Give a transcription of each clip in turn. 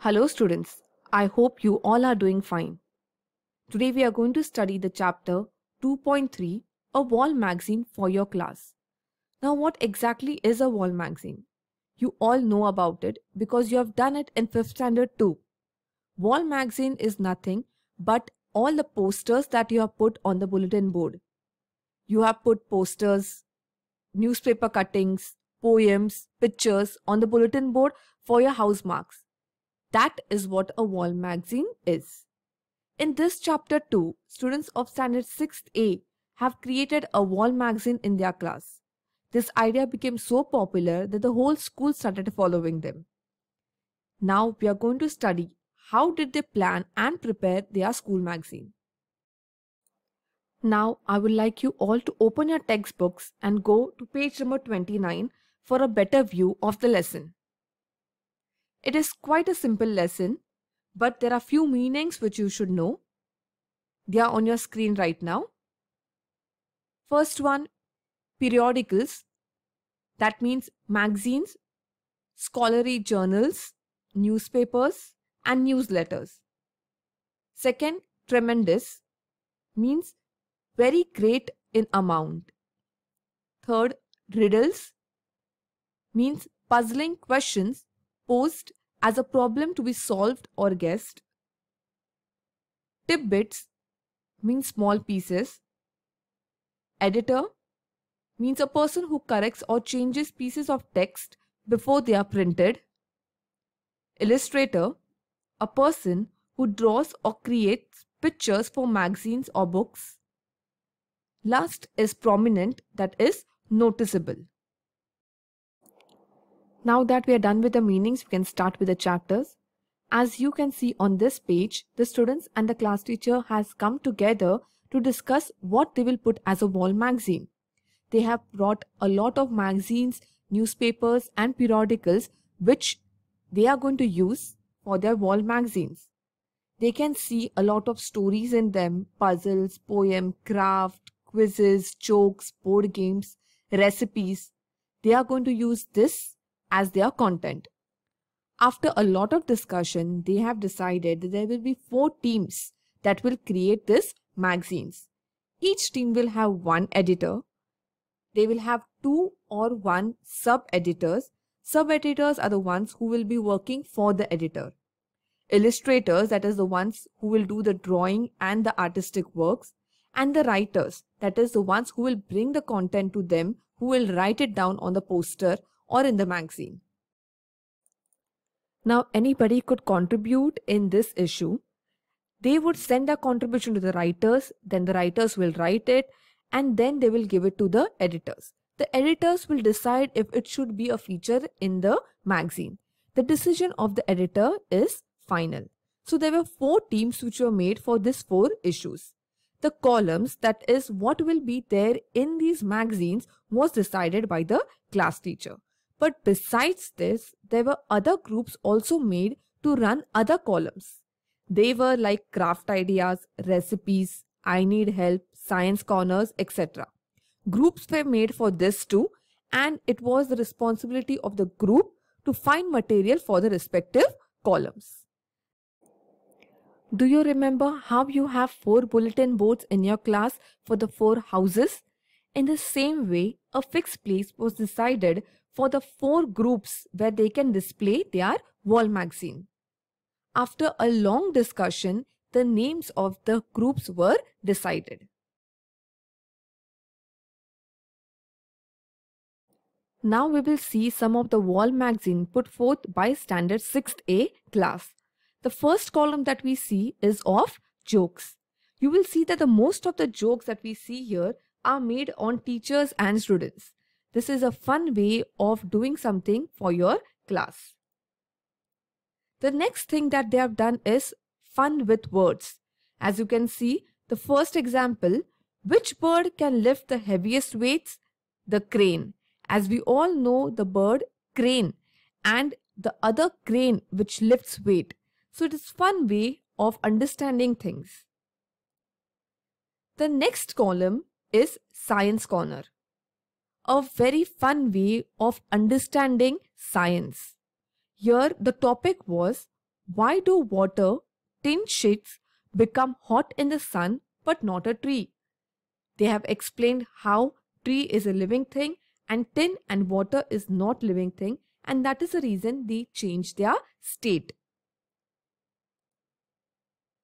Hello students, I hope you all are doing fine. Today we are going to study the chapter 2.3 a wall magazine for your class. Now what exactly is a wall magazine? You all know about it because you have done it in 5th standard too. Wall magazine is nothing but all the posters that you have put on the bulletin board. You have put posters, newspaper cuttings, poems, pictures on the bulletin board for your house marks. That is what a wall magazine is. In this chapter 2, students of standard 6A have created a wall magazine in their class. This idea became so popular that the whole school started following them. Now we are going to study how did they plan and prepare their school magazine. Now I would like you all to open your textbooks and go to page number 29 for a better view of the lesson. It is quite a simple lesson, but there are few meanings which you should know. They are on your screen right now. First one, periodicals. That means magazines, scholarly journals, newspapers, and newsletters. Second, tremendous means very great in amount. Third, riddles means puzzling questions posed as a problem to be solved or guessed. Tip bits small pieces. Editor means a person who corrects or changes pieces of text before they are printed. Illustrator a person who draws or creates pictures for magazines or books. Last is prominent, that is, noticeable. Now that we are done with the meanings, we can start with the chapters. As you can see on this page, the students and the class teacher has come together to discuss what they will put as a wall magazine. They have brought a lot of magazines, newspapers and periodicals which they are going to use for their wall magazines. They can see a lot of stories in them, puzzles, poem, craft, quizzes, jokes, board games, recipes. They are going to use this as their content. After a lot of discussion, they have decided that there will be four teams that will create this magazines. Each team will have one editor. They will have two or one sub-editors. Sub-editors are the ones who will be working for the editor. Illustrators, that is the ones who will do the drawing and the artistic works. And the writers, that is the ones who will bring the content to them, who will write it down on the poster, or in the magazine. Now, anybody could contribute in this issue. They would send a contribution to the writers, then the writers will write it, and then they will give it to the editors. The editors will decide if it should be a feature in the magazine. The decision of the editor is final. So there were four teams which were made for these four issues. The columns, that is what will be there in these magazines, was decided by the class teacher. But besides this, there were other groups also made to run other columns. They were like craft ideas, recipes, I need help, science corners, etc. Groups were made for this too and it was the responsibility of the group to find material for the respective columns. Do you remember how you have four bulletin boards in your class for the four houses? In the same way, a fixed place was decided for the four groups where they can display their wall magazine. After a long discussion, the names of the groups were decided. Now we will see some of the wall magazine put forth by standard 6A class. The first column that we see is of jokes. You will see that the most of the jokes that we see here are made on teachers and students. This is a fun way of doing something for your class. The next thing that they have done is fun with words. As you can see, the first example, which bird can lift the heaviest weights? The crane. As we all know, the bird crane and the other crane which lifts weight. So it is fun way of understanding things. The next column is science corner a very fun way of understanding science. Here, the topic was why do water, tin sheets, become hot in the sun but not a tree? They have explained how tree is a living thing and tin and water is not living thing and that is the reason they change their state.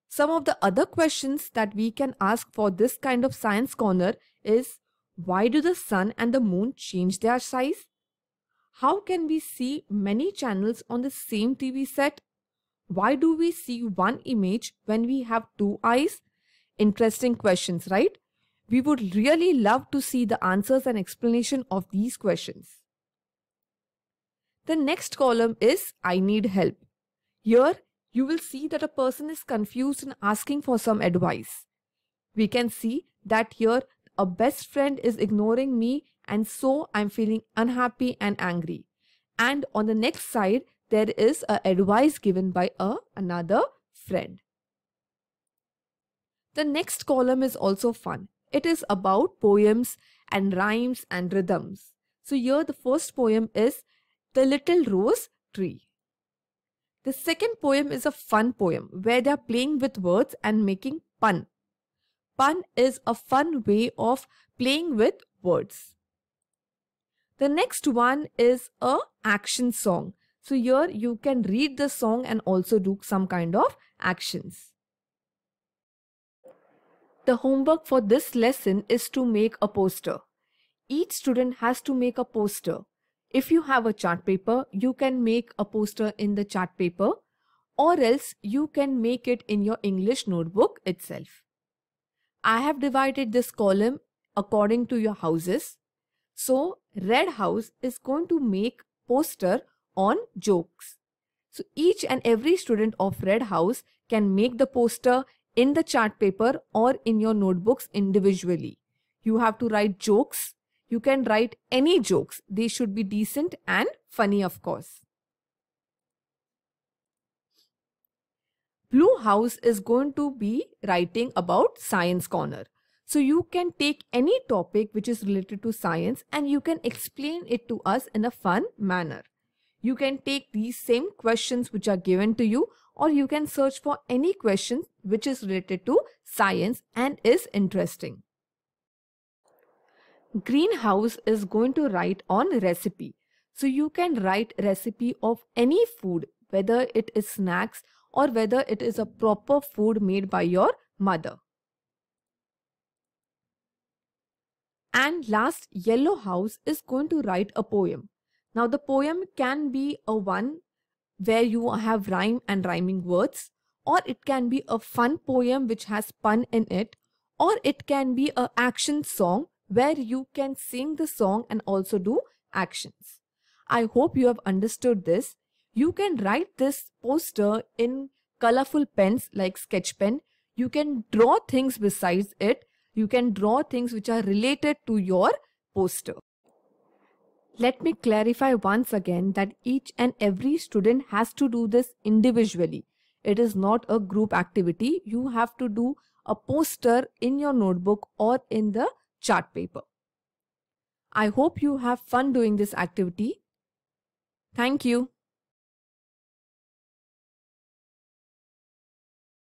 Some of the other questions that we can ask for this kind of science corner is why do the sun and the moon change their size? How can we see many channels on the same TV set? Why do we see one image when we have two eyes? Interesting questions, right? We would really love to see the answers and explanation of these questions. The next column is I need help. Here, you will see that a person is confused and asking for some advice. We can see that here a best friend is ignoring me and so I'm feeling unhappy and angry. And on the next side, there is a advice given by a another friend. The next column is also fun. It is about poems and rhymes and rhythms. So here the first poem is The Little Rose Tree. The second poem is a fun poem where they are playing with words and making pun Pun is a fun way of playing with words. The next one is a action song. So here you can read the song and also do some kind of actions. The homework for this lesson is to make a poster. Each student has to make a poster. If you have a chart paper, you can make a poster in the chart paper or else you can make it in your English notebook itself. I have divided this column according to your houses. So red house is going to make poster on jokes. So each and every student of red house can make the poster in the chart paper or in your notebooks individually. You have to write jokes. You can write any jokes. They should be decent and funny of course. Blue House is going to be writing about Science Corner. So you can take any topic which is related to science and you can explain it to us in a fun manner. You can take these same questions which are given to you or you can search for any question which is related to science and is interesting. Greenhouse is going to write on recipe. So you can write recipe of any food whether it is snacks or whether it is a proper food made by your mother. And last, Yellow House is going to write a poem. Now, the poem can be a one where you have rhyme and rhyming words, or it can be a fun poem which has pun in it, or it can be a action song where you can sing the song and also do actions. I hope you have understood this you can write this poster in colorful pens like sketch pen. You can draw things besides it. You can draw things which are related to your poster. Let me clarify once again that each and every student has to do this individually. It is not a group activity. You have to do a poster in your notebook or in the chart paper. I hope you have fun doing this activity. Thank you.